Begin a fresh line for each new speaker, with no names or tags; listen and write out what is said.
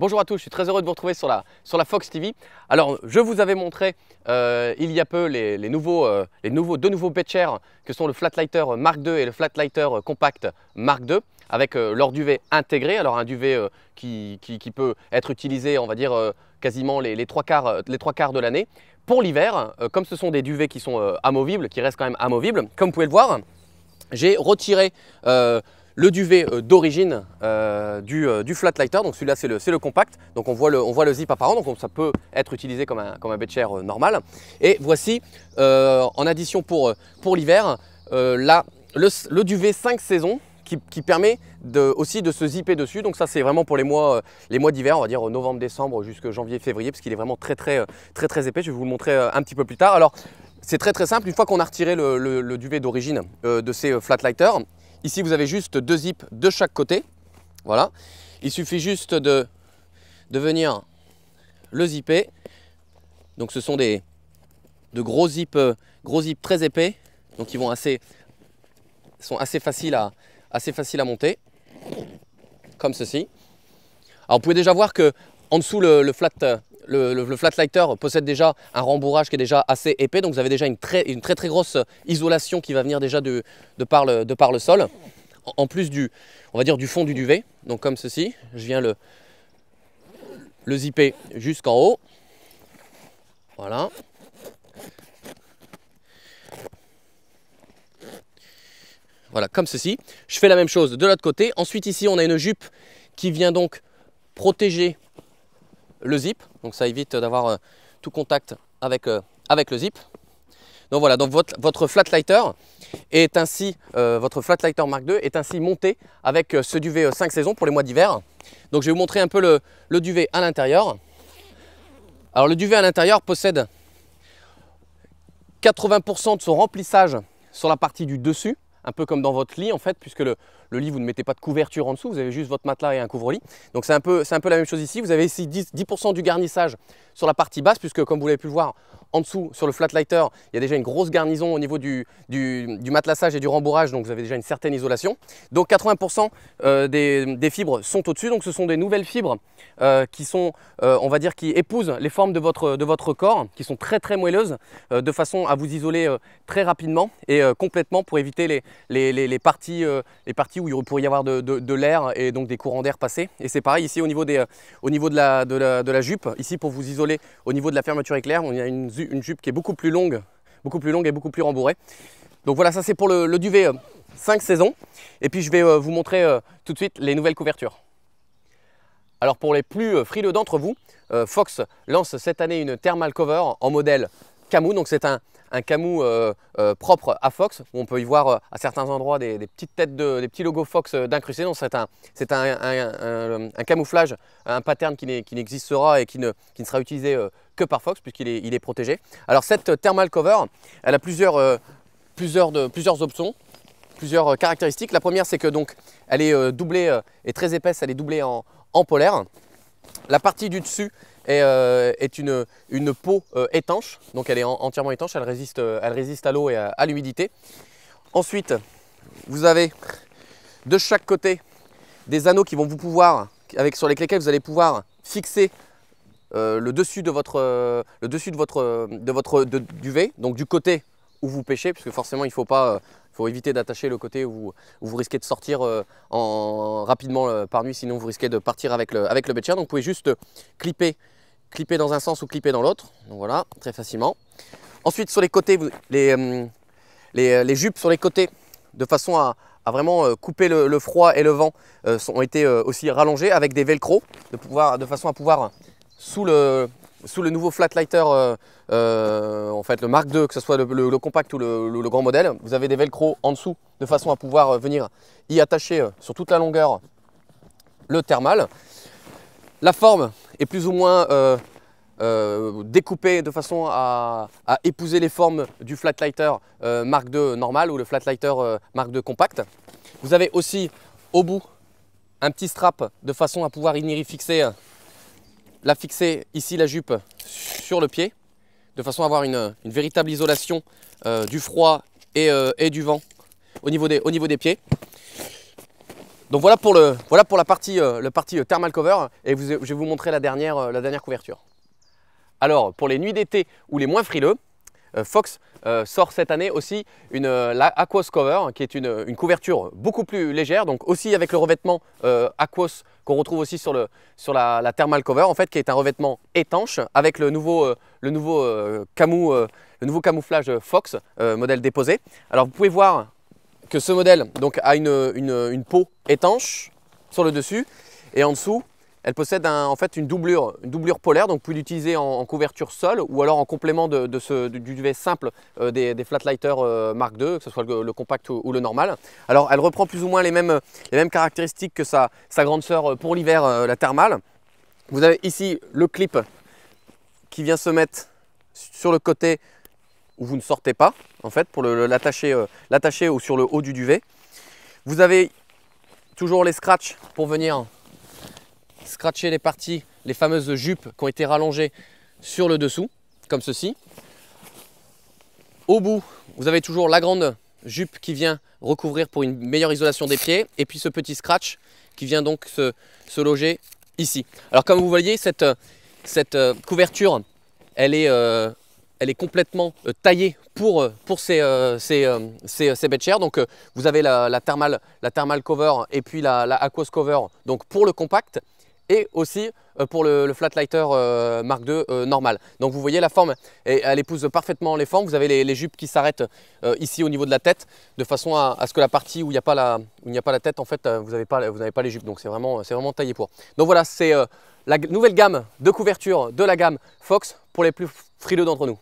Bonjour à tous, je suis très heureux de vous retrouver sur la, sur la Fox TV. Alors, je vous avais montré euh, il y a peu les, les nouveaux, euh, les nouveaux, deux nouveaux Betcher que sont le Flatlighter Mark II et le Flatlighter Compact Mark II avec euh, leur duvet intégré. Alors, un duvet qui, peut être utilisé, on va dire, quasiment les, trois quarts, les trois quarts de l'année. Pour l'hiver, comme ce sont des duvets qui sont amovibles, qui restent quand même amovibles, comme vous pouvez le voir, j'ai retiré le duvet euh, d'origine euh, du, euh, du, flat lighter, donc celui-là c'est le, compact, donc on voit le, on voit le zip apparent, donc ça peut être utilisé comme un, comme un normal. Et voici, en addition pour, l'hiver, le, duvet 5 saisons qui, permet aussi de se zipper dessus. Donc ça c'est vraiment pour les mois, les mois d'hiver, on va dire novembre, décembre jusqu'à janvier, février, parce qu'il est vraiment très, très très très épais. Je vais vous le montrer un petit peu plus tard. Alors c'est très très simple, une fois qu'on a retiré le, duvet d'origine de ces flatlighters, Ici, vous avez juste deux zips de chaque côté. Voilà. Il suffit juste de, de venir le zipper. Donc ce sont des de gros zips, euh, gros très épais. Donc ils vont assez, sont assez faciles à, assez faciles à monter. Comme ceci. Alors vous pouvez déjà voir que en dessous le, le flat euh, le, le, Flatlighter possède déjà un rembourrage qui est déjà assez épais, donc vous avez déjà une très, une très, très grosse isolation qui va venir déjà de, par, le, de par le sol. En, plus du, on va dire, du fond du duvet, donc comme ceci, je viens le, le zipper jusqu'en haut. Voilà. Voilà, comme ceci. Je fais la même chose de l'autre côté. Ensuite, ici, on a une jupe qui vient donc protéger le zip. Donc ça évite d'avoir euh, tout contact avec, euh, avec le zip. Donc voilà, donc votre, votre flatlighter est ainsi, euh, votre flatlighter Mark II est ainsi monté avec ce duvet 5 saisons pour les mois d'hiver. Donc je vais vous montrer un peu le duvet à l'intérieur. Alors le duvet à l'intérieur possède 80% de son remplissage sur la partie du dessus un peu comme dans votre lit en fait, puisque le, lit, vous ne mettez pas de couverture en dessous, vous avez juste votre matelas et un couvre-lit. Donc c'est un, peu, la même chose ici. Vous avez ici 10%, du garnissage sur la partie basse, puisque comme vous l'avez pu le voir en dessous sur le flatlighter, il y a déjà une grosse garnison au niveau du, du, matelassage et du rembourrage, donc vous avez déjà une certaine isolation. Donc 80% euh, des, fibres sont au-dessus, donc ce sont des nouvelles fibres euh, qui sont, euh, on va dire, qui épousent les formes de votre corps, qui sont très très moelleuses, de façon à vous isoler très rapidement et complètement pour éviter les, euh, les, parties, où il pourrait y avoir de, l'air et donc des courants d'air passés. Et c'est pareil ici au niveau, euh, au niveau de, la, jupe, ici pour vous isoler au niveau de la fermeture éclair, on a une, jupe qui est beaucoup plus longue, beaucoup plus longue et beaucoup plus rembourrée. Donc voilà, ça c'est pour le, duvet 5 euh, saisons. Et puis je vais vous montrer tout de suite les nouvelles couvertures. Alors pour les plus frileux d'entre vous, Fox lance cette année une thermal cover en modèle Camus. Donc c'est un, un camou euh, euh, propre à Fox, où on peut y voir euh, à certains endroits des, petites têtes, de, des petits logos Fox d'incrustés. Donc c'est un, camouflage, un pattern qui n'existera et qui ne, sera utilisé que par Fox, puisqu'il est, il est, protégé. Alors cette thermal cover, elle a plusieurs, plusieurs, plusieurs options plusieurs caractéristiques. La première, c'est que donc elle est doublée et très épaisse, elle est doublée en, en polaire. La partie du dessus, est, euh, est une, peau euh, étanche, donc elle est entièrement étanche, elle résiste, euh, elle résiste à l'eau et à, l'humidité. Ensuite, vous avez de chaque côté des anneaux qui vont vous pouvoir, avec, sur lesquels vous allez pouvoir fixer le dessus de votre, le dessus de votre, donc du côté où vous pêchez, puisque forcément il faut pas, euh, faut éviter d'attacher le côté où vous, risquez de sortir euh, en, rapidement euh, par nuit, sinon vous risquez de partir avec le, avec le Donc vous pouvez juste clipper, clipper dans un sens ou clipper dans l'autre, donc voilà, très facilement. Ensuite sur les côtés, les, les, jupes sur les côtés, de façon à, vraiment couper le, froid et le vent, ont été aussi rallongées avec des velcro, de, pouvoir, de façon à pouvoir sous le, sous le nouveau Flatlighter, euh, euh en fait, le Mark II, que ce soit le, compact ou le, grand modèle, vous avez des velcro en dessous de façon à pouvoir euh, venir y attacher euh, sur toute la longueur le thermal. La forme est plus ou moins découpée de façon à, épouser les formes du Flatlighter Mark II normal ou le Flatlighter Mark II compact. Vous avez aussi au bout un petit strap de façon à pouvoir y fixer la fixer ici la jupe sur le pied de façon à avoir une, véritable isolation euh, du froid euh, et, du vent au niveau des, niveau des pieds. Donc voilà pour, le, voilà pour la partie, euh, thermal cover et je vais vous montrer la dernière, la dernière couverture. Alors pour les nuits d'été ou les moins frileux, euh, Fox euh, sort cette année aussi une euh, la Aquos Cover, hein, qui est une, couverture beaucoup plus légère, donc aussi avec le revêtement Aquos qu'on retrouve aussi sur, sur la, Thermal Cover, en fait, qui est un revêtement étanche avec le nouveau, le nouveau, camouflage Fox, modèle déposé. Alors vous pouvez voir que ce modèle donc, a une peau étanche sur le dessus et en dessous elle possède en fait une doublure, doublure polaire, donc vous pouvez l'utiliser en, couverture sol ou alors en complément de, ce, du duvet simple euh, des, des, Flatlighter euh, Mark II, que ce soit le, compact ou, le normal. Alors elle reprend plus ou moins les mêmes, les mêmes caractéristiques que sa, grande sœur euh, pour l'hiver, la thermale. Vous avez ici le clip qui vient se mettre sur le côté où vous ne sortez pas, en fait, pour l'attacher ou sur le haut du duvet. Vous avez toujours les scratchs pour venir scratcher les parties, les fameuses jupes qui ont été rallongées sur le dessous, comme ceci. Au bout, vous avez toujours la grande jupe qui vient recouvrir pour une meilleure isolation des pieds, et puis ce petit scratch qui vient donc se, loger ici. Alors comme vous voyez, cette, cette euh, couverture, elle est, euh, elle est complètement euh, taillée pour, pour ces, euh, ces, Donc vous avez la, thermal, la thermal cover et puis la, la aquos cover donc pour le compact et aussi euh, pour le, le Flatlighter euh, Mark II euh, normal. Donc vous voyez la forme, elle épouse parfaitement les formes. Vous avez les, jupes qui s'arrêtent ici au niveau de la tête, de façon à, ce que la partie où il n'y a, pas la, tête, en fait, vous n'avez pas, les jupes. Donc c'est vraiment, vraiment taillé pour. Donc voilà, c'est la nouvelle gamme de couverture de la gamme Fox pour les plus frileux d'entre nous.